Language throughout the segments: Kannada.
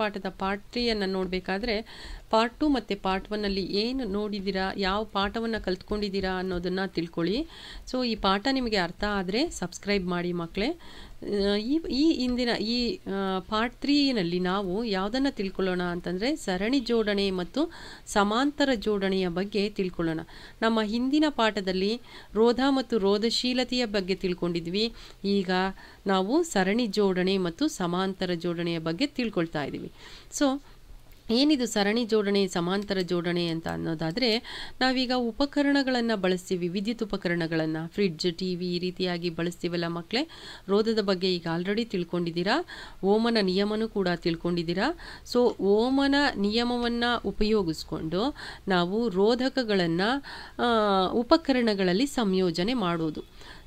ಪಾಠದ ಪಾರ್ಟ್ ತ್ರೀಯನ್ನು ನೋಡಬೇಕಾದ್ರೆ ಪಾರ್ಟ್ ಟು ಮತ್ತು ಪಾರ್ಟ್ ಒನ್ನಲ್ಲಿ ಏನು ನೋಡಿದ್ದೀರಾ ಯಾವ ಪಾಠವನ್ನು ಕಲ್ತ್ಕೊಂಡಿದ್ದೀರಾ ಅನ್ನೋದನ್ನು ತಿಳ್ಕೊಳ್ಳಿ ಸೊ ಈ ಪಾಠ ನಿಮಗೆ ಅರ್ಥ ಆದರೆ ಸಬ್ಸ್ಕ್ರೈಬ್ ಮಾಡಿ ಮಕ್ಕಳೇ ಈ ಈ ಇಂದಿನ ಈ ಪಾರ್ಟ್ ತ್ರೀನಲ್ಲಿ ನಾವು ಯಾವುದನ್ನು ತಿಳ್ಕೊಳ್ಳೋಣ ಅಂತಂದರೆ ಸರಣಿ ಜೋಡಣೆ ಮತ್ತು ಸಮಾಂತರ ಜೋಡಣೆಯ ಬಗ್ಗೆ ತಿಳ್ಕೊಳ್ಳೋಣ ನಮ್ಮ ಹಿಂದಿನ ಪಾಠದಲ್ಲಿ ರೋಧ ಮತ್ತು ರೋಧಶೀಲತೆಯ ಬಗ್ಗೆ ತಿಳ್ಕೊಂಡಿದ್ವಿ ಈಗ ನಾವು ಸರಣಿ ಜೋಡಣೆ ಮತ್ತು ಸಮಾಂತರ ಜೋಡಣೆಯ ಬಗ್ಗೆ ತಿಳ್ಕೊಳ್ತಾ ಇದ್ದೀವಿ ಸೊ ಏನಿದು ಸರಣಿ ಜೋಡಣೆ ಸಮಾಂತರ ಜೋಡಣೆ ಅಂತ ಅನ್ನೋದಾದರೆ ನಾವೀಗ ಉಪಕರಣಗಳನ್ನು ಬಳಸ್ತೀವಿ ವಿದ್ಯುತ್ ಉಪಕರಣಗಳನ್ನು ಫ್ರಿಡ್ಜ್ ಟಿ ವಿ ಈ ರೀತಿಯಾಗಿ ಬಳಸ್ತೀವಲ್ಲ ಮಕ್ಕಳೇ ರೋಧದ ಬಗ್ಗೆ ಈಗ ಆಲ್ರೆಡಿ ತಿಳ್ಕೊಂಡಿದ್ದೀರಾ ಓಮನ ನಿಯಮನೂ ಕೂಡ ತಿಳ್ಕೊಂಡಿದ್ದೀರಾ ಸೊ ಓಮನ ನಿಯಮವನ್ನು ಉಪಯೋಗಿಸ್ಕೊಂಡು ನಾವು ರೋಧಕಗಳನ್ನು ಉಪಕರಣಗಳಲ್ಲಿ ಸಂಯೋಜನೆ ಮಾಡೋದು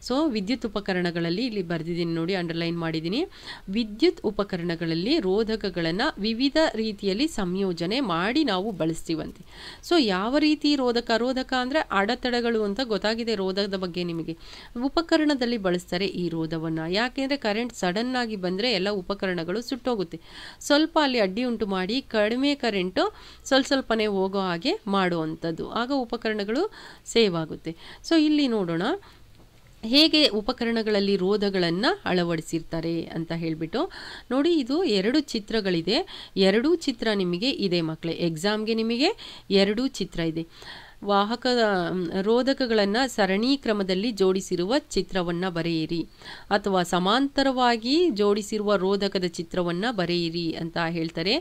ಸೊ ವಿದ್ಯುತ್ ಉಪಕರಣಗಳಲ್ಲಿ ಇಲ್ಲಿ ಬರೆದಿದ್ದೀನಿ ನೋಡಿ ಅಂಡರ್ಲೈನ್ ಮಾಡಿದ್ದೀನಿ ವಿದ್ಯುತ್ ಉಪಕರಣಗಳಲ್ಲಿ ರೋಧಕಗಳನ್ನು ವಿವಿಧ ರೀತಿಯಲ್ಲಿ ಸಂಯೋಜನೆ ಮಾಡಿ ನಾವು ಬಳಸ್ತೀವಂತೆ ಸೊ ಯಾವ ರೀತಿ ರೋಧಕ ರೋಧಕ ಅಂದರೆ ಅಡೆತಡೆಗಳು ಅಂತ ಗೊತ್ತಾಗಿದೆ ರೋಧಕದ ಬಗ್ಗೆ ನಿಮಗೆ ಉಪಕರಣದಲ್ಲಿ ಬಳಸ್ತಾರೆ ಈ ರೋಧವನ್ನು ಯಾಕೆಂದರೆ ಕರೆಂಟ್ ಸಡನ್ನಾಗಿ ಬಂದರೆ ಎಲ್ಲ ಉಪಕರಣಗಳು ಸುಟ್ಟೋಗುತ್ತೆ ಸ್ವಲ್ಪ ಅಲ್ಲಿ ಅಡ್ಡಿ ಉಂಟು ಮಾಡಿ ಕಡಿಮೆ ಕರೆಂಟು ಸ್ವಲ್ಪ ಸ್ವಲ್ಪನೇ ಹೋಗೋ ಹಾಗೆ ಮಾಡುವಂಥದ್ದು ಆಗ ಉಪಕರಣಗಳು ಸೇವ್ ಆಗುತ್ತೆ ಸೊ ಇಲ್ಲಿ ನೋಡೋಣ ಹೇಗೆ ಉಪಕರಣಗಳಲ್ಲಿ ರೋಧಗಳನ್ನು ಅಳವಡಿಸಿರ್ತಾರೆ ಅಂತ ಹೇಳಿಬಿಟ್ಟು ನೋಡಿ ಇದು ಎರಡು ಚಿತ್ರಗಳಿದೆ ಎರಡೂ ಚಿತ್ರ ನಿಮಗೆ ಇದೆ ಮಕ್ಕಳೇ ಎಕ್ಸಾಮ್ಗೆ ನಿಮಗೆ ಎರಡೂ ಚಿತ್ರ ಇದೆ ವಾಹಕ ರೋಧಕಗಳನ್ನು ಸರಣಿ ಕ್ರಮದಲ್ಲಿ ಜೋಡಿಸಿರುವ ಚಿತ್ರವನ್ನು ಬರೆಯಿರಿ ಅಥವಾ ಸಮಾಂತರವಾಗಿ ಜೋಡಿಸಿರುವ ರೋಧಕದ ಚಿತ್ರವನ್ನು ಬರೆಯಿರಿ ಅಂತ ಹೇಳ್ತಾರೆ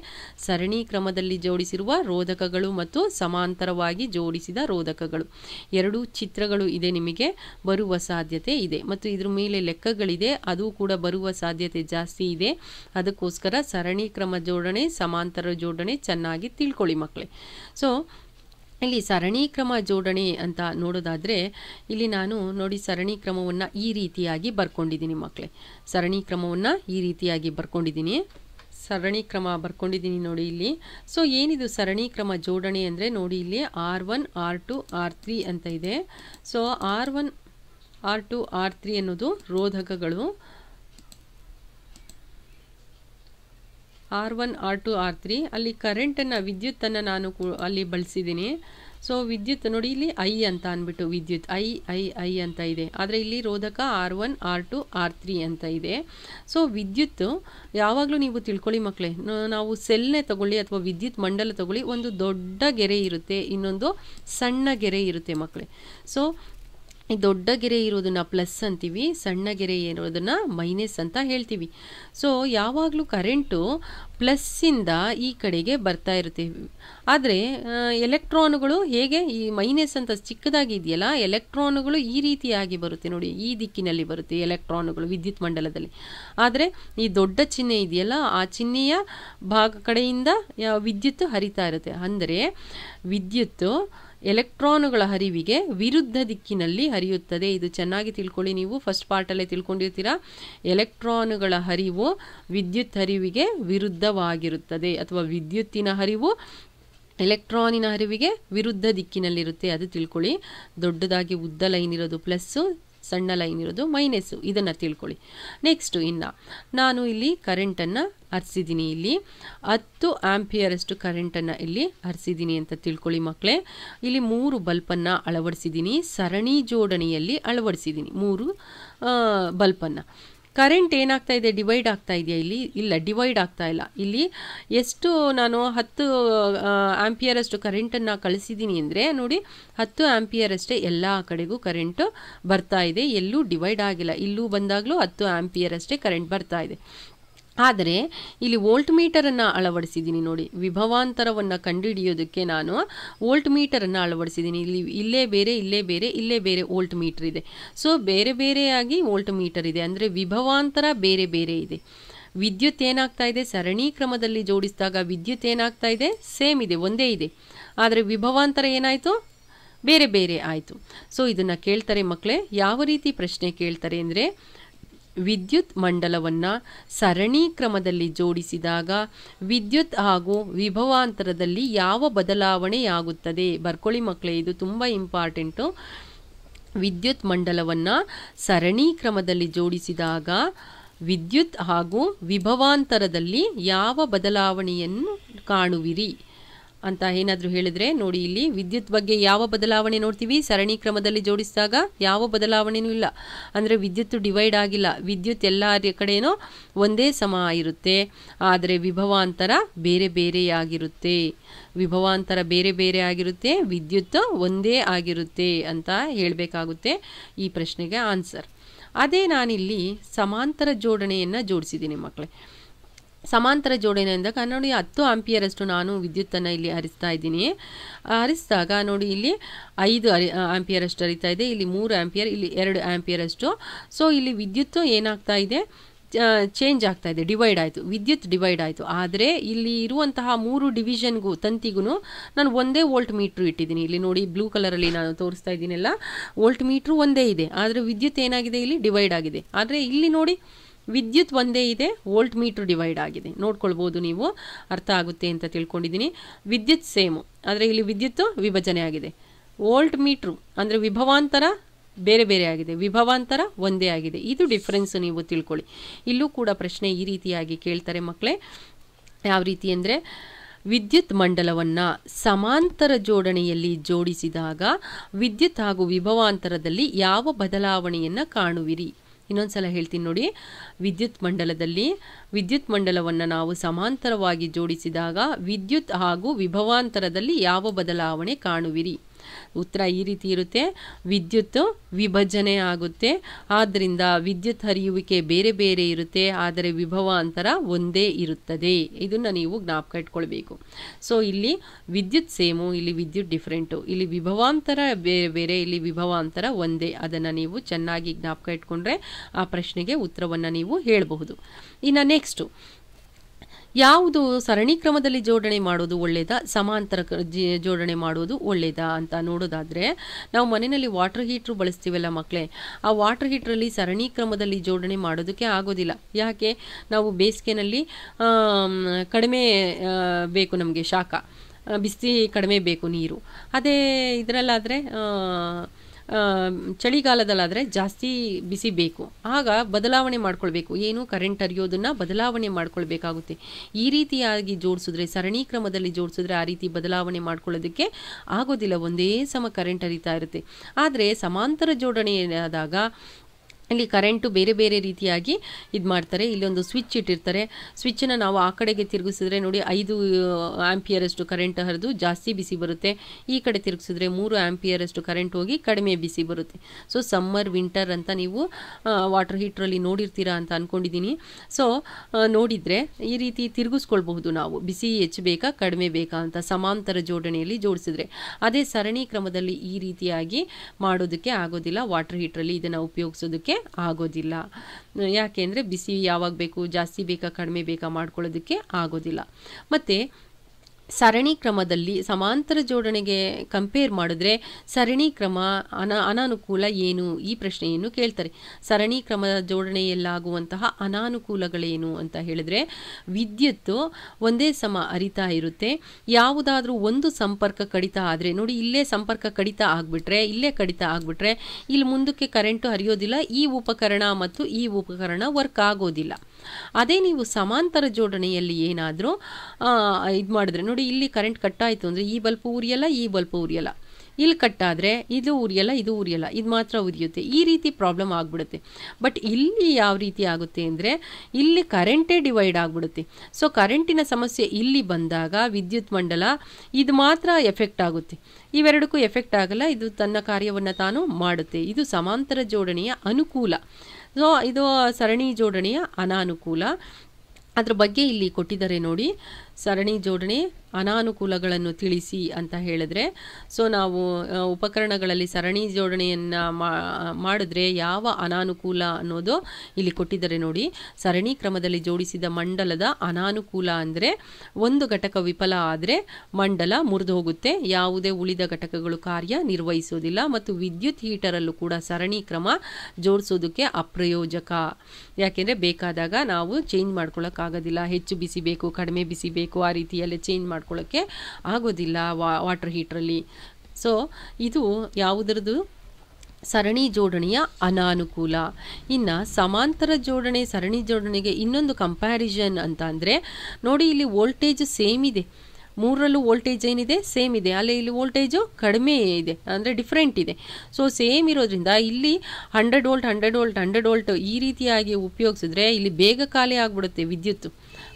ಸರಣಿ ಕ್ರಮದಲ್ಲಿ ಜೋಡಿಸಿರುವ ರೋಧಕಗಳು ಮತ್ತು ಸಮಾಂತರವಾಗಿ ಜೋಡಿಸಿದ ರೋಧಕಗಳು ಎರಡು ಚಿತ್ರಗಳು ಇದೆ ನಿಮಗೆ ಬರುವ ಸಾಧ್ಯತೆ ಇದೆ ಮತ್ತು ಇದ್ರ ಮೇಲೆ ಲೆಕ್ಕಗಳಿದೆ ಅದು ಕೂಡ ಬರುವ ಸಾಧ್ಯತೆ ಜಾಸ್ತಿ ಇದೆ ಅದಕ್ಕೋಸ್ಕರ ಸರಣಿ ಕ್ರಮ ಜೋಡಣೆ ಸಮಾಂತರ ಜೋಡಣೆ ಚೆನ್ನಾಗಿ ತಿಳ್ಕೊಳ್ಳಿ ಮಕ್ಕಳೇ ಸೊ ಇಲ್ಲಿ ಸರಣಿ ಕ್ರಮ ಜೋಡಣೆ ಅಂತ ನೋಡೋದಾದರೆ ಇಲ್ಲಿ ನಾನು ನೋಡಿ ಸರಣಿ ಕ್ರಮವನ್ನು ಈ ರೀತಿಯಾಗಿ ಬರ್ಕೊಂಡಿದ್ದೀನಿ ಮಕ್ಕಳೇ ಸರಣಿ ಕ್ರಮವನ್ನು ಈ ರೀತಿಯಾಗಿ ಬರ್ಕೊಂಡಿದ್ದೀನಿ ಸರಣಿ ಕ್ರಮ ಬರ್ಕೊಂಡಿದ್ದೀನಿ ನೋಡಿ ಇಲ್ಲಿ ಸೊ ಏನಿದು ಸರಣಿ ಕ್ರಮ ಜೋಡಣೆ ಅಂದರೆ ನೋಡಿ ಇಲ್ಲಿ R one R two R three ಅಂತ ಇದೆ so R one R two R three ಅನ್ನೋದು ರೋಧಕಗಳು R one R two R three ಅಲ್ಲಿ ಕರೆಂಟನ್ನು ವಿದ್ಯುತ್ತನ್ನು ನಾನು ಅಲ್ಲಿ ಬಳಸಿದ್ದೀನಿ ಸೊ ವಿದ್ಯುತ್ ನೋಡಿ ಇಲ್ಲಿ ಐ ಅಂತ ಅಂದ್ಬಿಟ್ಟು ವಿದ್ಯುತ್ ಐ ಐ ಐ ಅಂತ ಇದೆ ಆದರೆ ಇಲ್ಲಿ ರೋಧಕ R one R two R three ಅಂತ ಇದೆ ಸೊ ವಿದ್ಯುತ್ ಯಾವಾಗಲೂ ನೀವು ತಿಳ್ಕೊಳ್ಳಿ ಮಕ್ಕಳೇ ನಾವು ಸೆಲ್ನೇ ತಗೊಳ್ಳಿ ಅಥವಾ ವಿದ್ಯುತ್ ಮಂಡಲ ತಗೊಳ್ಳಿ ಒಂದು ದೊಡ್ಡ ಗೆರೆ ಇರುತ್ತೆ ಇನ್ನೊಂದು ಸಣ್ಣ ಗೆರೆ ಇರುತ್ತೆ ಮಕ್ಕಳೇ ಸೊ ಈ ದೊಡ್ಡ ಗೆರೆ ಇರೋದನ್ನ ಪ್ಲಸ್ ಅಂತೀವಿ ಸಣ್ಣ ಗೆರೆ ಇರೋದನ್ನು ಮೈನಸ್ ಅಂತ ಹೇಳ್ತೀವಿ ಸೊ ಯಾವಾಗಲೂ ಕರೆಂಟು ಪ್ಲಸ್ಸಿಂದ ಈ ಕಡೆಗೆ ಬರ್ತಾ ಇರುತ್ತೆ ಆದರೆ ಎಲೆಕ್ಟ್ರಾನುಗಳು ಹೇಗೆ ಈ ಮೈನಸ್ ಅಂತ ಚಿಕ್ಕದಾಗಿ ಇದೆಯಲ್ಲ ಎಲೆಕ್ಟ್ರಾನುಗಳು ಈ ರೀತಿಯಾಗಿ ಬರುತ್ತೆ ನೋಡಿ ಈ ದಿಕ್ಕಿನಲ್ಲಿ ಬರುತ್ತೆ ಎಲೆಕ್ಟ್ರಾನುಗಳು ವಿದ್ಯುತ್ ಮಂಡಲದಲ್ಲಿ ಆದರೆ ಈ ದೊಡ್ಡ ಚಿಹ್ನೆ ಇದೆಯಲ್ಲ ಆ ಚಿಹ್ನೆಯ ಭಾಗ ಕಡೆಯಿಂದ ವಿದ್ಯುತ್ ಹರಿತಾ ಇರುತ್ತೆ ಅಂದರೆ ವಿದ್ಯುತ್ತು ಎಲೆಕ್ಟ್ರಾನುಗಳ ಹರಿವಿಗೆ ವಿರುದ್ಧ ದಿಕ್ಕಿನಲ್ಲಿ ಹರಿಯುತ್ತದೆ ಇದು ಚೆನ್ನಾಗಿ ತಿಳ್ಕೊಳ್ಳಿ ನೀವು ಫಸ್ಟ್ ಪಾರ್ಟಲ್ಲೇ ತಿಳ್ಕೊಂಡಿರ್ತೀರಾ ಎಲೆಕ್ಟ್ರಾನುಗಳ ಹರಿವು ವಿದ್ಯುತ್ ಹರಿವಿಗೆ ವಿರುದ್ಧವಾಗಿರುತ್ತದೆ ಅಥವಾ ವಿದ್ಯುತ್ತಿನ ಹರಿವು ಎಲೆಕ್ಟ್ರಾನಿನ ಹರಿವಿಗೆ ವಿರುದ್ಧ ದಿಕ್ಕಿನಲ್ಲಿರುತ್ತೆ ಅದು ತಿಳ್ಕೊಳ್ಳಿ ದೊಡ್ಡದಾಗಿ ಉದ್ದ ಲೈನ್ ಇರೋದು ಪ್ಲಸ್ಸು ಸಣ್ಣ ಲೈನ್ ಇರೋದು ಮೈನಸ್ಸು ಇದನ್ನು ತಿಳ್ಕೊಳ್ಳಿ ನೆಕ್ಸ್ಟು ಇನ್ನು ನಾನು ಇಲ್ಲಿ ಕರೆಂಟನ್ನು ಹರಿಸಿದ್ದೀನಿ ಇಲ್ಲಿ ಹತ್ತು ಆ್ಯಂಪಿಯರಷ್ಟು ಕರೆಂಟನ್ನು ಇಲ್ಲಿ ಹರಿಸಿದ್ದೀನಿ ಅಂತ ತಿಳ್ಕೊಳ್ಳಿ ಮಕ್ಕಳೇ ಇಲ್ಲಿ ಮೂರು ಬಲ್ಪನ್ನು ಅಳವಡಿಸಿದ್ದೀನಿ ಸರಣಿ ಜೋಡಣೆಯಲ್ಲಿ ಅಳವಡಿಸಿದ್ದೀನಿ ಮೂರು ಬಲ್ಪನ್ನು ಕರೆಂಟ್ ಏನಾಗ್ತಾ ಇದೆ ಡಿವೈಡ್ ಆಗ್ತಾ ಇದೆಯಾ ಇಲ್ಲಿ ಇಲ್ಲ ಡಿವೈಡ್ ಆಗ್ತಾ ಇಲ್ಲ ಇಲ್ಲಿ ಎಷ್ಟು ನಾನು ಹತ್ತು ಆ್ಯಂಪಿಯರಷ್ಟು ಕರೆಂಟನ್ನು ಕಳಿಸಿದ್ದೀನಿ ಅಂದರೆ ನೋಡಿ ಹತ್ತು ಅಷ್ಟೇ ಎಲ್ಲ ಕಡೆಗೂ ಕರೆಂಟು ಬರ್ತಾ ಇದೆ ಎಲ್ಲೂ ಡಿವೈಡ್ ಆಗಿಲ್ಲ ಇಲ್ಲೂ ಬಂದಾಗಲೂ ಹತ್ತು ಅಷ್ಟೇ ಕರೆಂಟ್ ಬರ್ತಾ ಇದೆ ಆದರೆ ಇಲ್ಲಿ ವೋಲ್ಟ್ ಮೀಟರನ್ನು ಅಳವಡಿಸಿದ್ದೀನಿ ನೋಡಿ ವಿಭವಾಂತರವನ್ನು ಕಂಡುಹಿಡಿಯೋದಕ್ಕೆ ನಾನು ವೋಲ್ಟ್ ಮೀಟರನ್ನು ಅಳವಡಿಸಿದ್ದೀನಿ ಇಲ್ಲಿ ಇಲ್ಲೇ ಬೇರೆ ಇಲ್ಲೇ ಬೇರೆ ಇಲ್ಲೇ ಬೇರೆ ವೋಲ್ಟ್ ಮೀಟರ್ ಇದೆ ಸೊ ಬೇರೆ ಬೇರೆಯಾಗಿ ವೋಲ್ಟ್ ಮೀಟರ್ ಇದೆ ಅಂದರೆ ವಿಭವಾಂತರ ಬೇರೆ ಬೇರೆ ಇದೆ ವಿದ್ಯುತ್ ಏನಾಗ್ತಾ ಇದೆ ಸರಣಿ ಕ್ರಮದಲ್ಲಿ ಜೋಡಿಸಿದಾಗ ವಿದ್ಯುತ್ ಏನಾಗ್ತಾ ಇದೆ ಸೇಮ್ ಇದೆ ಒಂದೇ ಇದೆ ಆದರೆ ವಿಭವಾಂತರ ಏನಾಯಿತು ಬೇರೆ ಬೇರೆ ಆಯಿತು ಸೊ ಇದನ್ನು ಕೇಳ್ತಾರೆ ಮಕ್ಕಳೇ ಯಾವ ರೀತಿ ಪ್ರಶ್ನೆ ಕೇಳ್ತಾರೆ ಅಂದರೆ ವಿದ್ಯುತ್ ಮಂಡಲವನ್ನು ಸರಣಿ ಕ್ರಮದಲ್ಲಿ ಜೋಡಿಸಿದಾಗ ವಿದ್ಯುತ್ ಹಾಗೂ ವಿಭವಾಂತರದಲ್ಲಿ ಯಾವ ಬದಲಾವಣೆಯಾಗುತ್ತದೆ ಬರ್ಕೊಳ್ಳಿ ಮಕ್ಕಳೇ ಇದು ತುಂಬ ಇಂಪಾರ್ಟೆಂಟು ವಿದ್ಯುತ್ ಮಂಡಲವನ್ನು ಸರಣಿ ಕ್ರಮದಲ್ಲಿ ಜೋಡಿಸಿದಾಗ ವಿದ್ಯುತ್ ಹಾಗೂ ವಿಭವಾಂತರದಲ್ಲಿ ಯಾವ ಬದಲಾವಣೆಯನ್ನು ಕಾಣುವಿರಿ ಅಂತ ಏನಾದರೂ ಹೇಳಿದ್ರೆ ನೋಡಿ ಇಲ್ಲಿ ವಿದ್ಯುತ್ ಬಗ್ಗೆ ಯಾವ ಬದಲಾವಣೆ ನೋಡ್ತೀವಿ ಸರಣಿ ಕ್ರಮದಲ್ಲಿ ಜೋಡಿಸಿದಾಗ ಯಾವ ಬದಲಾವಣೆನೂ ಇಲ್ಲ ಅಂದರೆ ವಿದ್ಯುತ್ ಡಿವೈಡ್ ಆಗಿಲ್ಲ ವಿದ್ಯುತ್ ಎಲ್ಲ ಕಡೆಯೂ ಒಂದೇ ಸಮ ಇರುತ್ತೆ ಆದರೆ ವಿಭವಾಂತರ ಬೇರೆ ಬೇರೆಯಾಗಿರುತ್ತೆ ವಿಭವಾಂತರ ಬೇರೆ ಬೇರೆ ಆಗಿರುತ್ತೆ ವಿದ್ಯುತ್ ಒಂದೇ ಆಗಿರುತ್ತೆ ಅಂತ ಹೇಳಬೇಕಾಗುತ್ತೆ ಈ ಪ್ರಶ್ನೆಗೆ ಆನ್ಸರ್ ಅದೇ ನಾನಿಲ್ಲಿ ಸಮಾಂತರ ಜೋಡಣೆಯನ್ನು ಜೋಡಿಸಿದ್ದೀನಿ ಮಕ್ಕಳೇ ಸಮಾಂತರ ಜೋಡಣೆಯಿಂದ ನೋಡಿ ಹತ್ತು ಆಂಪಿಯರಷ್ಟು ನಾನು ವಿದ್ಯುತ್ತನ್ನು ಇಲ್ಲಿ ಹರಿಸ್ತಾ ಇದ್ದೀನಿ ಹರಿಸಿದಾಗ ನೋಡಿ ಇಲ್ಲಿ ಐದು ಅರಿ ಆಂಪಿಯರಷ್ಟು ಹರಿತಾ ಇದೆ ಇಲ್ಲಿ ಮೂರು ಆಂಪಿಯರ್ ಇಲ್ಲಿ ಎರಡು ಆಂಪಿಯರಷ್ಟು ಸೊ ಇಲ್ಲಿ ವಿದ್ಯುತ್ತು ಏನಾಗ್ತಾ ಇದೆ ಚೇಂಜ್ ಆಗ್ತಾ ಇದೆ ಡಿವೈಡ್ ಆಯಿತು ವಿದ್ಯುತ್ ಡಿವೈಡ್ ಆಯಿತು ಆದರೆ ಇಲ್ಲಿ ಇರುವಂತಹ ಮೂರು ಡಿವಿಷನ್ಗೂ ತಂತಿಗೂ ನಾನು ಒಂದೇ ವೋಲ್ಟ್ ಮೀಟ್ರ್ ಇಟ್ಟಿದ್ದೀನಿ ಇಲ್ಲಿ ನೋಡಿ ಬ್ಲೂ ಕಲರಲ್ಲಿ ನಾನು ತೋರಿಸ್ತಾ ಇದ್ದೀನಲ್ಲ ವೋಲ್ಟ್ ಮೀಟ್ರ್ ಒಂದೇ ಇದೆ ಆದರೆ ವಿದ್ಯುತ್ ಏನಾಗಿದೆ ಇಲ್ಲಿ ಡಿವೈಡ್ ಆಗಿದೆ ಆದರೆ ಇಲ್ಲಿ ನೋಡಿ ವಿದ್ಯುತ್ ಒಂದೇ ಇದೆ ವೋಲ್ಟ್ ಮೀಟ್ರ್ ಡಿವೈಡ್ ಆಗಿದೆ ನೋಡ್ಕೊಳ್ಬೋದು ನೀವು ಅರ್ಥ ಆಗುತ್ತೆ ಅಂತ ತಿಳ್ಕೊಂಡಿದ್ದೀನಿ ವಿದ್ಯುತ್ ಸೇಮು ಆದರೆ ಇಲ್ಲಿ ವಿದ್ಯುತ್ ವಿಭಜನೆ ಆಗಿದೆ ವೋಲ್ಟ್ ಮೀಟ್ರು ಅಂದರೆ ವಿಭವಾಂತರ ಬೇರೆ ಬೇರೆ ಆಗಿದೆ ವಿಭವಾಂತರ ಒಂದೇ ಆಗಿದೆ ಇದು ಡಿಫ್ರೆನ್ಸ್ ನೀವು ತಿಳ್ಕೊಳ್ಳಿ ಇಲ್ಲೂ ಕೂಡ ಪ್ರಶ್ನೆ ಈ ರೀತಿಯಾಗಿ ಕೇಳ್ತಾರೆ ಮಕ್ಕಳೇ ಯಾವ ರೀತಿ ಅಂದರೆ ವಿದ್ಯುತ್ ಮಂಡಲವನ್ನು ಸಮಾಂತರ ಜೋಡಣೆಯಲ್ಲಿ ಜೋಡಿಸಿದಾಗ ವಿದ್ಯುತ್ ಹಾಗೂ ವಿಭವಾಂತರದಲ್ಲಿ ಯಾವ ಬದಲಾವಣೆಯನ್ನು ಕಾಣುವಿರಿ ಇನ್ನೊಂದ್ಸಲ ಹೇಳ್ತೀನಿ ನೋಡಿ ವಿದ್ಯುತ್ ಮಂಡಲದಲ್ಲಿ ವಿದ್ಯುತ್ ಮಂಡಲವನ್ನು ನಾವು ಸಮಾಂತರವಾಗಿ ಜೋಡಿಸಿದಾಗ ವಿದ್ಯುತ್ ಹಾಗೂ ವಿಭವಾಂತರದಲ್ಲಿ ಯಾವ ಬದಲಾವಣೆ ಕಾಣುವಿರಿ ಉತ್ತರ ಈ ರೀತಿ ಇರುತ್ತೆ ವಿದ್ಯುತ್ ವಿಭಜನೆ ಆಗುತ್ತೆ ಆದ್ದರಿಂದ ವಿದ್ಯುತ್ ಹರಿಯುವಿಕೆ ಬೇರೆ ಬೇರೆ ಇರುತ್ತೆ ಆದರೆ ವಿಭವಾಂತರ ಒಂದೇ ಇರುತ್ತದೆ ಇದನ್ನು ನೀವು ಜ್ಞಾಪಕ ಇಟ್ಕೊಳ್ಬೇಕು ಸೊ ಇಲ್ಲಿ ವಿದ್ಯುತ್ ಸೇಮು ಇಲ್ಲಿ ವಿದ್ಯುತ್ ಡಿಫ್ರೆಂಟು ಇಲ್ಲಿ ವಿಭವಾಂತರ ಬೇರೆ ಬೇರೆ ಇಲ್ಲಿ ವಿಭವಾಂತರ ಒಂದೇ ಅದನ್ನು ನೀವು ಚೆನ್ನಾಗಿ ಜ್ಞಾಪಕ ಇಟ್ಕೊಂಡ್ರೆ ಆ ಪ್ರಶ್ನೆಗೆ ಉತ್ತರವನ್ನು ನೀವು ಹೇಳಬಹುದು ಇನ್ನು ನೆಕ್ಸ್ಟು ಯಾವುದು ಸರಣಿ ಕ್ರಮದಲ್ಲಿ ಜೋಡಣೆ ಮಾಡೋದು ಒಳ್ಳೆಯದಾ ಸಮಾಂತರ ಜೋಡಣೆ ಮಾಡೋದು ಒಳ್ಳೆಯದಾ ಅಂತ ನೋಡೋದಾದರೆ ನಾವು ಮನೆಯಲ್ಲಿ ವಾಟರ್ ಹೀಟ್ರ್ ಬಳಸ್ತೀವಲ್ಲ ಮಕ್ಕಳೇ ಆ ವಾಟರ್ ಹೀಟ್ರಲ್ಲಿ ಸರಣಿ ಕ್ರಮದಲ್ಲಿ ಜೋಡಣೆ ಮಾಡೋದಕ್ಕೆ ಆಗೋದಿಲ್ಲ ಯಾಕೆ ನಾವು ಬೇಸಿಗೆನಲ್ಲಿ ಕಡಿಮೆ ಬೇಕು ನಮಗೆ ಶಾಖ ಬಿಸಿ ಕಡಿಮೆ ಬೇಕು ನೀರು ಅದೇ ಇದರಲ್ಲಾದರೆ ಚಳಿಗಾಲದಲ್ಲಾದರೆ ಜಾಸ್ತಿ ಬಿಸಿ ಬೇಕು ಆಗ ಬದಲಾವಣೆ ಮಾಡ್ಕೊಳ್ಬೇಕು ಏನು ಕರೆಂಟ್ ಹರಿಯೋದನ್ನು ಬದಲಾವಣೆ ಮಾಡ್ಕೊಳ್ಬೇಕಾಗುತ್ತೆ ಈ ರೀತಿಯಾಗಿ ಜೋಡಿಸಿದ್ರೆ ಸರಣಿ ಕ್ರಮದಲ್ಲಿ ಜೋಡಿಸಿದ್ರೆ ಆ ರೀತಿ ಬದಲಾವಣೆ ಮಾಡ್ಕೊಳ್ಳೋದಕ್ಕೆ ಆಗೋದಿಲ್ಲ ಒಂದೇ ಸಮ ಕರೆಂಟ್ ಹರಿತಾ ಇರುತ್ತೆ ಆದರೆ ಸಮಾಂತರ ಜೋಡಣೆ ಇಲ್ಲಿ ಕರೆಂಟು ಬೇರೆ ಬೇರೆ ರೀತಿಯಾಗಿ ಇದು ಮಾಡ್ತಾರೆ ಇಲ್ಲೊಂದು ಸ್ವಿಚ್ ಇಟ್ಟಿರ್ತಾರೆ ಸ್ವಿಚ್ಚನ್ನು ನಾವು ಆ ಕಡೆಗೆ ತಿರುಗಿಸಿದ್ರೆ ನೋಡಿ ಐದು ಆ್ಯಂಪಿಯರಷ್ಟು ಕರೆಂಟ್ ಹರಿದು ಜಾಸ್ತಿ ಬಿಸಿ ಬರುತ್ತೆ ಈ ಕಡೆ ತಿರುಗಿಸಿದ್ರೆ ಮೂರು ಆ್ಯಂಪಿಯರಷ್ಟು ಕರೆಂಟ್ ಹೋಗಿ ಕಡಿಮೆ ಬಿಸಿ ಬರುತ್ತೆ ಸೊ ಸಮ್ಮರ್ ವಿಂಟರ್ ಅಂತ ನೀವು ವಾಟರ್ ಹೀಟ್ರಲ್ಲಿ ನೋಡಿರ್ತೀರಾ ಅಂತ ಅಂದ್ಕೊಂಡಿದ್ದೀನಿ ಸೊ ನೋಡಿದರೆ ಈ ರೀತಿ ತಿರುಗಿಸ್ಕೊಳ್ಬಹುದು ನಾವು ಬಿಸಿ ಹೆಚ್ಚು ಬೇಕಾ ಕಡಿಮೆ ಬೇಕಾ ಅಂತ ಸಮಾಂತರ ಜೋಡಣೆಯಲ್ಲಿ ಜೋಡಿಸಿದ್ರೆ ಅದೇ ಸರಣಿ ಕ್ರಮದಲ್ಲಿ ಈ ರೀತಿಯಾಗಿ ಮಾಡೋದಕ್ಕೆ ಆಗೋದಿಲ್ಲ ವಾಟರ್ ಹೀಟ್ರಲ್ಲಿ ಇದನ್ನು ಉಪಯೋಗಿಸೋದಕ್ಕೆ ಮಾಡ್ಕೊಳ್ಳೋದಕ್ಕೆ ಆಗೋದಿಲ್ಲ ಯಾಕೆಂದ್ರೆ ಬಿಸಿ ಯಾವಾಗ ಬೇಕು ಜಾಸ್ತಿ ಬೇಕಾ ಕಡಿಮೆ ಬೇಕಾ ಮಾಡ್ಕೊಳ್ಳೋದಕ್ಕೆ ಆಗೋದಿಲ್ಲ ಮತ್ತೆ ಸರಣಿ ಕ್ರಮದಲ್ಲಿ ಸಮಾಂತರ ಜೋಡಣೆಗೆ ಕಂಪೇರ್ ಮಾಡಿದ್ರೆ ಸರಣಿ ಕ್ರಮ ಅನ ಅನಾನುಕೂಲ ಏನು ಈ ಪ್ರಶ್ನೆಯನ್ನು ಕೇಳ್ತಾರೆ ಸರಣಿ ಕ್ರಮ ಜೋಡಣೆಯಲ್ಲಾಗುವಂತಹ ಅನಾನುಕೂಲಗಳೇನು ಅಂತ ಹೇಳಿದ್ರೆ ವಿದ್ಯುತ್ತು ಒಂದೇ ಸಮ ಅರಿತಾ ಇರುತ್ತೆ ಯಾವುದಾದ್ರೂ ಒಂದು ಸಂಪರ್ಕ ಕಡಿತ ಆದರೆ ನೋಡಿ ಇಲ್ಲೇ ಸಂಪರ್ಕ ಕಡಿತ ಆಗಿಬಿಟ್ರೆ ಇಲ್ಲೇ ಕಡಿತ ಆಗಿಬಿಟ್ರೆ ಇಲ್ಲಿ ಮುಂದಕ್ಕೆ ಕರೆಂಟು ಹರಿಯೋದಿಲ್ಲ ಈ ಉಪಕರಣ ಮತ್ತು ಈ ಉಪಕರಣ ವರ್ಕ್ ಆಗೋದಿಲ್ಲ ಅದೇ ನೀವು ಸಮಾಂತರ ಜೋಡಣೆಯಲ್ಲಿ ಏನಾದರೂ ಇದು ಮಾಡಿದ್ರೆ ನೋಡಿ ಇಲ್ಲಿ ಕರೆಂಟ್ ಕಟ್ ಅಂದರೆ ಈ ಬಲ್ಪ್ ಉರಿಯಲ್ಲ ಈ ಬಲ್ಪ್ ಉರಿಯಲ್ಲ ಇಲ್ಲಿ ಕಟ್ಟಾದರೆ ಇದು ಉರಿಯಲ್ಲ ಇದು ಉರಿಯಲ್ಲ ಇದು ಮಾತ್ರ ಉರಿಯುತ್ತೆ ಈ ರೀತಿ ಪ್ರಾಬ್ಲಮ್ ಆಗಿಬಿಡುತ್ತೆ ಬಟ್ ಇಲ್ಲಿ ಯಾವ ರೀತಿ ಆಗುತ್ತೆ ಅಂದರೆ ಇಲ್ಲಿ ಕರೆಂಟೇ ಡಿವೈಡ್ ಆಗಿಬಿಡುತ್ತೆ ಸೊ ಕರೆಂಟಿನ ಸಮಸ್ಯೆ ಇಲ್ಲಿ ಬಂದಾಗ ವಿದ್ಯುತ್ ಮಂಡಲ ಇದು ಮಾತ್ರ ಎಫೆಕ್ಟ್ ಆಗುತ್ತೆ ಇವೆರಡಕ್ಕೂ ಎಫೆಕ್ಟ್ ಆಗಲ್ಲ ಇದು ತನ್ನ ಕಾರ್ಯವನ್ನು ತಾನು ಮಾಡುತ್ತೆ ಇದು ಸಮಾಂತರ ಜೋಡಣೆಯ ಅನುಕೂಲ ಸೊ ಇದು ಸರಣಿ ಜೋಡಣೆಯ ಅನಾನುಕೂಲ ಅದರ ಬಗ್ಗೆ ಇಲ್ಲಿ ಕೊಟ್ಟಿದ್ದಾರೆ ನೋಡಿ ಸರಣಿ ಜೋಡಣೆ ಅನಾನುಕೂಲಗಳನ್ನು ತಿಳಿಸಿ ಅಂತ ಹೇಳಿದ್ರೆ ಸೊ ನಾವು ಉಪಕರಣಗಳಲ್ಲಿ ಸರಣಿ ಜೋಡಣೆಯನ್ನು ಮಾಡಿದ್ರೆ ಯಾವ ಅನಾನುಕೂಲ ಅನ್ನೋದು ಇಲ್ಲಿ ಕೊಟ್ಟಿದ್ದಾರೆ ನೋಡಿ ಸರಣಿ ಕ್ರಮದಲ್ಲಿ ಜೋಡಿಸಿದ ಮಂಡಲದ ಅನಾನುಕೂಲ ಅಂದರೆ ಒಂದು ಘಟಕ ವಿಫಲ ಆದರೆ ಮಂಡಲ ಮುರಿದು ಹೋಗುತ್ತೆ ಯಾವುದೇ ಉಳಿದ ಘಟಕಗಳು ಕಾರ್ಯ ನಿರ್ವಹಿಸೋದಿಲ್ಲ ಮತ್ತು ವಿದ್ಯುತ್ ಹೀಟರಲ್ಲೂ ಕೂಡ ಸರಣಿ ಕ್ರಮ ಜೋಡಿಸೋದಕ್ಕೆ ಅಪ್ರಯೋಜಕ ಯಾಕೆಂದರೆ ಬೇಕಾದಾಗ ನಾವು ಚೇಂಜ್ ಮಾಡ್ಕೊಳ್ಳೋಕ್ಕಾಗೋದಿಲ್ಲ ಹೆಚ್ಚು ಬಿಸಿ ಬೇಕು ಕಡಿಮೆ ಬಿಸಿ ಬೇಕು ಬೇಕು ಆ ರೀತಿಯಲ್ಲಿ ಚೇಂಜ್ ಮಾಡ್ಕೊಳ್ಳೋಕ್ಕೆ ಆಗೋದಿಲ್ಲ ವಾಟರ್ ಹೀಟ್ರಲ್ಲಿ ಸೊ ಇದು ಯಾವುದರದ್ದು ಸರಣಿ ಜೋಡಣೆಯ ಅನಾನುಕೂಲ ಇನ್ನು ಸಮಾಂತರ ಜೋಡಣೆ ಸರಣಿ ಜೋಡಣೆಗೆ ಇನ್ನೊಂದು ಕಂಪ್ಯಾರಿಸನ್ ಅಂತ ಅಂದರೆ ನೋಡಿ ಇಲ್ಲಿ ವೋಲ್ಟೇಜ್ ಸೇಮ್ ಇದೆ ಮೂರರಲ್ಲೂ ವೋಲ್ಟೇಜ್ ಏನಿದೆ ಸೇಮ್ ಇದೆ ಅಲ್ಲಿ ಇಲ್ಲಿ ವೋಲ್ಟೇಜು ಕಡಿಮೆ ಇದೆ ಅಂದರೆ ಡಿಫ್ರೆಂಟ್ ಇದೆ ಸೊ ಸೇಮ್ ಇರೋದ್ರಿಂದ ಇಲ್ಲಿ hundred volt hundred volt hundred volt ಈ ರೀತಿಯಾಗಿ ಉಪಯೋಗಿಸಿದ್ರೆ ಇಲ್ಲಿ ಬೇಗ ಖಾಲಿ ಆಗಿಬಿಡುತ್ತೆ ವಿದ್ಯುತ್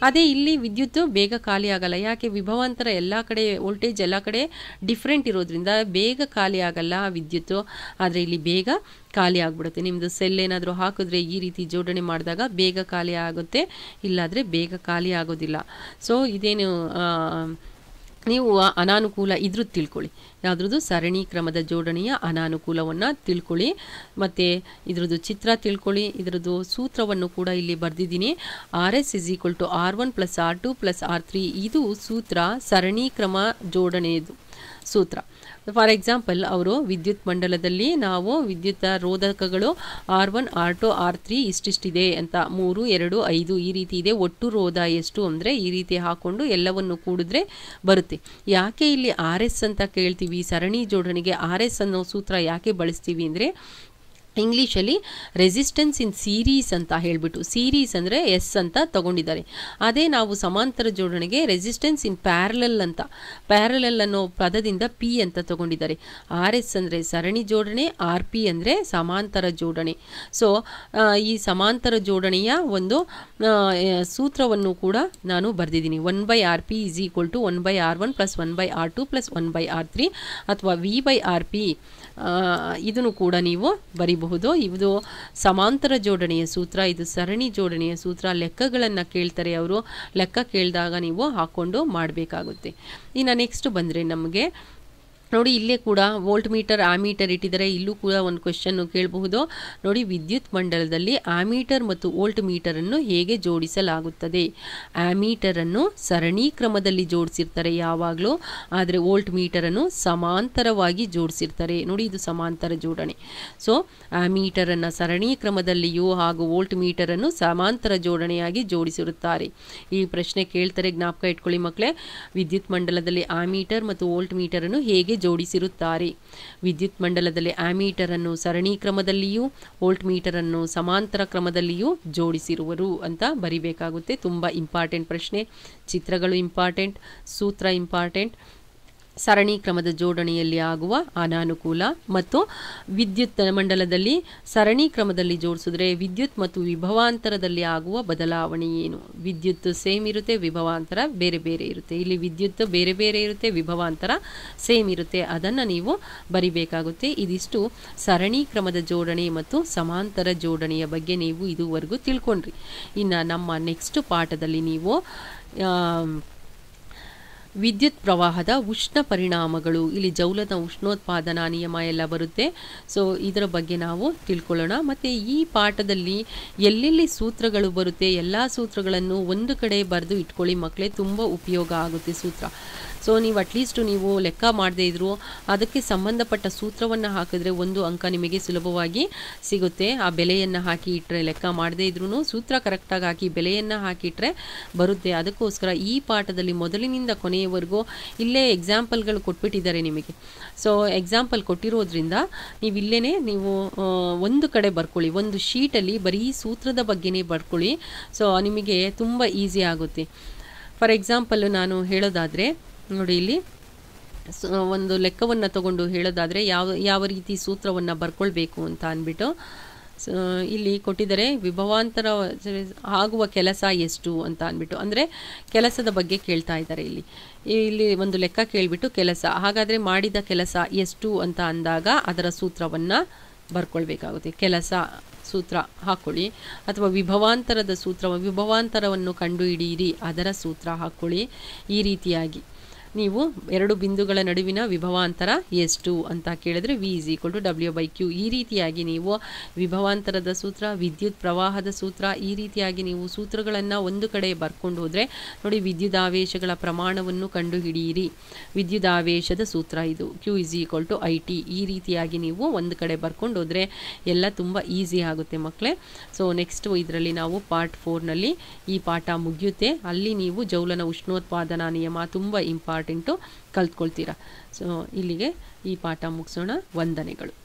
ಅದೇ ಇಲ್ಲಿ ವಿದ್ಯುತ್ ಬೇಗ ಖಾಲಿ ಆಗಲ್ಲ ಯಾಕೆ ವಿಭವಾಂತರ ಎಲ್ಲ ಕಡೆ ವೋಲ್ಟೇಜ್ ಎಲ್ಲ ಕಡೆ ಡಿಫ್ರೆಂಟ್ ಇರೋದ್ರಿಂದ ಬೇಗ ಖಾಲಿ ಆಗಲ್ಲ ವಿದ್ಯುತ್ತು ಆದರೆ ಇಲ್ಲಿ ಬೇಗ ಖಾಲಿ ಆಗ್ಬಿಡುತ್ತೆ ನಿಮ್ಮದು ಸೆಲ್ ಏನಾದರೂ ಹಾಕಿದ್ರೆ ಈ ರೀತಿ ಜೋಡಣೆ ಮಾಡಿದಾಗ ಬೇಗ ಖಾಲಿ ಆಗುತ್ತೆ ಇಲ್ಲಾದರೆ ಬೇಗ ಖಾಲಿ ಆಗೋದಿಲ್ಲ ಸೊ ಇದೇನು ನೀವು ಅನಾನುಕೂಲ ಇದ್ರೂ ತಿಳ್ಕೊಳ್ಳಿ ಯಾವುದ್ರದ್ದು ಸರಣಿ ಕ್ರಮದ ಜೋಡಣೆಯ ಅನಾನುಕೂಲವನ್ನು ತಿಳ್ಕೊಳ್ಳಿ ಮತ್ತು ಇದರದ್ದು ಚಿತ್ರ ತಿಳ್ಕೊಳ್ಳಿ ಇದರದ್ದು ಸೂತ್ರವನ್ನು ಕೂಡ ಇಲ್ಲಿ ಬರೆದಿದ್ದೀನಿ R S is equal to R one plus R two plus R three ಇದು ಸೂತ್ರ ಸರಣಿ ಕ್ರಮ ಜೋಡಣೆಯದು ಸೂತ್ರ ಫಾರ್ ಎಕ್ಸಾಂಪಲ್ ಅವರು ವಿದ್ಯುತ್ ಮಂಡಲದಲ್ಲಿ ನಾವು ವಿದ್ಯುತ್ ರೋಧಕಗಳು R one R two R three ಇಷ್ಟಿಷ್ಟಿದೆ ಅಂತ ಮೂರು ಎರಡು ಐದು ಈ ರೀತಿ ಇದೆ ಒಟ್ಟು ರೋಧ ಎಷ್ಟು ಅಂದರೆ ಈ ರೀತಿ ಹಾಕ್ಕೊಂಡು ಎಲ್ಲವನ್ನು ಕೂಡಿದ್ರೆ ಬರುತ್ತೆ ಯಾಕೆ ಇಲ್ಲಿ ಆರ್ ಎಸ್ ಅಂತ ಕೇಳ್ತೀವಿ ಸರಣಿ ಜೋಡಣೆಗೆ ಆರ್ ಎಸ್ ಅನ್ನೋ ಸೂತ್ರ ಯಾಕೆ ಬಳಸ್ತೀವಿ ಅಂದರೆ ಇಂಗ್ಲೀಷಲ್ಲಿ ರೆಸಿಸ್ಟೆನ್ಸ್ ಇನ್ ಸೀರೀಸ್ ಅಂತ ಹೇಳಿಬಿಟ್ಟು ಸೀರೀಸ್ ಅಂದರೆ ಎಸ್ ಅಂತ ತಗೊಂಡಿದ್ದಾರೆ ಅದೇ ನಾವು ಸಮಾಂತರ ಜೋಡಣೆಗೆ ರೆಸಿಸ್ಟೆನ್ಸ್ ಇನ್ ಪ್ಯಾರಲಲ್ ಅಂತ ಪ್ಯಾರಲಲ್ ಅನ್ನೋ ಪದದಿಂದ ಪಿ ಅಂತ ತಗೊಂಡಿದ್ದಾರೆ ಆರ್ ಎಸ್ ಅಂದರೆ ಸರಣಿ ಜೋಡಣೆ ಆರ್ ಪಿ ಅಂದರೆ ಸಮಾಂತರ ಜೋಡಣೆ ಸೊ ಈ ಸಮಾಂತರ ಜೋಡಣೆಯ ಒಂದು ಸೂತ್ರವನ್ನು ಕೂಡ ನಾನು ಬರೆದಿದ್ದೀನಿ one by R P is equal to one by R one plus one by R two plus one by R three ಅಥವಾ ವಿ ಬೈ ಆರ್ ಪಿ ಇದನ್ನು ಕೂಡ ನೀವು ಬರಿಬಹುದು ಇದು ಸಮಾಂತರ ಜೋಡಣೆಯ ಸೂತ್ರ ಇದು ಸರಣಿ ಜೋಡಣೆಯ ಸೂತ್ರ ಲೆಕ್ಕಗಳನ್ನು ಕೇಳ್ತಾರೆ ಅವರು ಲೆಕ್ಕ ಕೇಳಿದಾಗ ನೀವು ಹಾಕ್ಕೊಂಡು ಮಾಡಬೇಕಾಗುತ್ತೆ ಇನ್ನು ನೆಕ್ಸ್ಟ್ ಬಂದರೆ ನಮಗೆ ನೋಡಿ ಇಲ್ಲೇ ಕೂಡ ವೋಲ್ಟ್ ಮೀಟರ್ ಆ ಮೀಟರ್ ಇಟ್ಟಿದ್ದಾರೆ ಇಲ್ಲೂ ಕೂಡ ಒಂದು ಕ್ವೆಶನ್ನು ಕೇಳಬಹುದು ನೋಡಿ ವಿದ್ಯುತ್ ಮಂಡಲದಲ್ಲಿ ಮೀಟರ್ ಮತ್ತು ವೋಲ್ಟ್ ಮೀಟರನ್ನು ಹೇಗೆ ಜೋಡಿಸಲಾಗುತ್ತದೆ ಅನ್ನು ಸರಣಿ ಕ್ರಮದಲ್ಲಿ ಜೋಡಿಸಿರ್ತಾರೆ ಯಾವಾಗಲೂ ಆದರೆ ವೋಲ್ಟ್ ಮೀಟರನ್ನು ಸಮಾಂತರವಾಗಿ ಜೋಡಿಸಿರ್ತಾರೆ ನೋಡಿ ಇದು ಸಮಾಂತರ ಜೋಡಣೆ ಸೊ ಆ ಮೀಟರನ್ನು ಸರಣಿ ಕ್ರಮದಲ್ಲಿಯೂ ಹಾಗೂ ವೋಲ್ಟ್ ಮೀಟರನ್ನು ಸಮಾಂತರ ಜೋಡಣೆಯಾಗಿ ಜೋಡಿಸಿರುತ್ತಾರೆ ಈ ಪ್ರಶ್ನೆ ಕೇಳ್ತಾರೆ ಜ್ಞಾಪಕ ಇಟ್ಕೊಳ್ಳಿ ಮಕ್ಕಳೇ ವಿದ್ಯುತ್ ಮಂಡಲದಲ್ಲಿ ಮೀಟರ್ ಮತ್ತು ವೋಲ್ಟ್ ಮೀಟರನ್ನು ಹೇಗೆ ಜೋಡಿಸಿರುತ್ತಾರೆ ವಿದ್ಯುತ್ ಮಂಡಲದಲ್ಲಿ ಆಮೀಟರ್ ಅನ್ನು ಸರಣಿ ಕ್ರಮದಲ್ಲಿಯೂ ವೋಲ್ಟ್ ಮೀಟರ್ ಅನ್ನು ಸಮಾಂತರ ಕ್ರಮದಲ್ಲಿಯೂ ಜೋಡಿಸಿರುವರು ಅಂತ ಬರಿಬೇಕಾಗುತ್ತೆ ತುಂಬಾ ಇಂಪಾರ್ಟೆಂಟ್ ಪ್ರಶ್ನೆ ಚಿತ್ರಗಳು ಇಂಪಾರ್ಟೆಂಟ್ ಸೂತ್ರ ಇಂಪಾರ್ಟೆಂಟ್ ಸರಣಿ ಕ್ರಮದ ಜೋಡಣೆಯಲ್ಲಿ ಆಗುವ ಅನಾನುಕೂಲ ಮತ್ತು ವಿದ್ಯುತ್ ಮಂಡಲದಲ್ಲಿ ಸರಣಿ ಕ್ರಮದಲ್ಲಿ ಜೋಡಿಸಿದ್ರೆ ವಿದ್ಯುತ್ ಮತ್ತು ವಿಭವಾಂತರದಲ್ಲಿ ಆಗುವ ಬದಲಾವಣೆ ಏನು ವಿದ್ಯುತ್ ಸೇಮ್ ಇರುತ್ತೆ ವಿಭವಾಂತರ ಬೇರೆ ಬೇರೆ ಇರುತ್ತೆ ಇಲ್ಲಿ ವಿದ್ಯುತ್ ಬೇರೆ ಬೇರೆ ಇರುತ್ತೆ ವಿಭವಾಂತರ ಸೇಮ್ ಇರುತ್ತೆ ಅದನ್ನು ನೀವು ಬರಿಬೇಕಾಗುತ್ತೆ ಇದಿಷ್ಟು ಸರಣಿ ಕ್ರಮದ ಜೋಡಣೆ ಮತ್ತು ಸಮಾಂತರ ಜೋಡಣೆಯ ಬಗ್ಗೆ ನೀವು ಇದುವರೆಗೂ ತಿಳ್ಕೊಂಡ್ರಿ ಇನ್ನು ನಮ್ಮ ನೆಕ್ಸ್ಟ್ ಪಾಠದಲ್ಲಿ ನೀವು ವಿದ್ಯುತ್ ಪ್ರವಾಹದ ಉಷ್ಣ ಪರಿಣಾಮಗಳು ಇಲ್ಲಿ ಜೌಲದ ಉಷ್ಣೋತ್ಪಾದನಾ ನಿಯಮ ಎಲ್ಲ ಬರುತ್ತೆ ಸೊ ಇದರ ಬಗ್ಗೆ ನಾವು ತಿಳ್ಕೊಳ್ಳೋಣ ಮತ್ತು ಈ ಪಾಠದಲ್ಲಿ ಎಲ್ಲೆಲ್ಲಿ ಸೂತ್ರಗಳು ಬರುತ್ತೆ ಎಲ್ಲ ಸೂತ್ರಗಳನ್ನು ಒಂದು ಕಡೆ ಬರೆದು ಇಟ್ಕೊಳ್ಳಿ ಮಕ್ಕಳೇ ತುಂಬ ಉಪಯೋಗ ಆಗುತ್ತೆ ಸೂತ್ರ ಸೊ ನೀವು ಅಟ್ಲೀಸ್ಟ್ ನೀವು ಲೆಕ್ಕ ಮಾಡದೇ ಇದ್ದರೂ ಅದಕ್ಕೆ ಸಂಬಂಧಪಟ್ಟ ಸೂತ್ರವನ್ನು ಹಾಕಿದ್ರೆ ಒಂದು ಅಂಕ ನಿಮಗೆ ಸುಲಭವಾಗಿ ಸಿಗುತ್ತೆ ಆ ಬೆಲೆಯನ್ನು ಹಾಕಿ ಇಟ್ಟರೆ ಲೆಕ್ಕ ಮಾಡದೇ ಇದ್ರೂ ಸೂತ್ರ ಕರೆಕ್ಟಾಗಿ ಹಾಕಿ ಬೆಲೆಯನ್ನು ಹಾಕಿಟ್ರೆ ಬರುತ್ತೆ ಅದಕ್ಕೋಸ್ಕರ ಈ ಪಾಠದಲ್ಲಿ ಮೊದಲಿನಿಂದ ಕೊನೆಯವರೆಗೂ ಇಲ್ಲೇ ಎಕ್ಸಾಂಪಲ್ಗಳು ಕೊಟ್ಬಿಟ್ಟಿದ್ದಾರೆ ನಿಮಗೆ ಸೊ ಎಕ್ಸಾಂಪಲ್ ಕೊಟ್ಟಿರೋದ್ರಿಂದ ನೀವು ಇಲ್ಲೇ ನೀವು ಒಂದು ಕಡೆ ಬರ್ಕೊಳ್ಳಿ ಒಂದು ಶೀಟಲ್ಲಿ ಬರೀ ಸೂತ್ರದ ಬಗ್ಗೆನೇ ಬರ್ಕೊಳ್ಳಿ ಸೊ ನಿಮಗೆ ತುಂಬ ಈಸಿ ಆಗುತ್ತೆ ಫಾರ್ ಎಕ್ಸಾಂಪಲ್ ನಾನು ಹೇಳೋದಾದರೆ ನೋಡಿ ಇಲ್ಲಿ ಒಂದು ಲೆಕ್ಕವನ್ನು ತಗೊಂಡು ಹೇಳೋದಾದರೆ ಯಾವ ಯಾವ ರೀತಿ ಸೂತ್ರವನ್ನು ಬರ್ಕೊಳ್ಬೇಕು ಅಂತ ಅಂದ್ಬಿಟ್ಟು ಇಲ್ಲಿ ಕೊಟ್ಟಿದರೆ ವಿಭವಾಂತರ ಆಗುವ ಕೆಲಸ ಎಷ್ಟು ಅಂತ ಅಂದ್ಬಿಟ್ಟು ಅಂದರೆ ಕೆಲಸದ ಬಗ್ಗೆ ಕೇಳ್ತಾ ಇದ್ದಾರೆ ಇಲ್ಲಿ ಇಲ್ಲಿ ಒಂದು ಲೆಕ್ಕ ಕೇಳಿಬಿಟ್ಟು ಕೆಲಸ ಹಾಗಾದರೆ ಮಾಡಿದ ಕೆಲಸ ಎಷ್ಟು ಅಂತ ಅಂದಾಗ ಅದರ ಸೂತ್ರವನ್ನು ಬರ್ಕೊಳ್ಬೇಕಾಗುತ್ತೆ ಕೆಲಸ ಸೂತ್ರ ಹಾಕ್ಕೊಳ್ಳಿ ಅಥವಾ ವಿಭವಾಂತರದ ಸೂತ್ರ ವಿಭವಾಂತರವನ್ನು ಕಂಡುಹಿಡಿಯಿರಿ ಅದರ ಸೂತ್ರ ಹಾಕ್ಕೊಳ್ಳಿ ಈ ರೀತಿಯಾಗಿ ನೀವು ಎರಡು ಬಿಂದುಗಳ ನಡುವಿನ ವಿಭವಾಂತರ ಎಷ್ಟು ಅಂತ ಕೇಳಿದರೆ V is equal to W by Q ಈ ರೀತಿಯಾಗಿ ನೀವು ವಿಭವಾಂತರದ ಸೂತ್ರ ವಿದ್ಯುತ್ ಪ್ರವಾಹದ ಸೂತ್ರ ಈ ರೀತಿಯಾಗಿ ನೀವು ಸೂತ್ರಗಳನ್ನು ಒಂದು ಕಡೆ ಬರ್ಕೊಂಡು ಹೋದರೆ ನೋಡಿ ವಿದ್ಯುದಾವೇಶಗಳ ಪ್ರಮಾಣವನ್ನು ಕಂಡುಹಿಡಿಯಿರಿ ವಿದ್ಯುದಾವೇಶದ ಸೂತ್ರ ಇದು Q is equal to I T ಈ ರೀತಿಯಾಗಿ ನೀವು ಒಂದು ಕಡೆ ಬರ್ಕೊಂಡು ಹೋದರೆ ಎಲ್ಲ ತುಂಬ ಈಸಿ ಆಗುತ್ತೆ ಮಕ್ಕಳೇ ಸೊ ನೆಕ್ಸ್ಟ್ ಇದರಲ್ಲಿ ನಾವು ಪಾರ್ಟ್ ಫೋರ್ನಲ್ಲಿ ಈ ಪಾಠ ಮುಗಿಯುತ್ತೆ ಅಲ್ಲಿ ನೀವು ಜೌಲನ ಉಷ್ಣೋತ್ಪಾದನಾ ನಿಯಮ ತುಂಬ ಇಂಪಾರ್ಟೆಂಟ್ ಪಾರ್ಟ್ ಇಂಟು ಕಲ್ತ್ಕೊಳ್ತೀರಾ ಸೊ ಇಲ್ಲಿಗೆ ಈ ಪಾಠ ಮುಗಿಸೋಣ ವಂದನೆಗಳು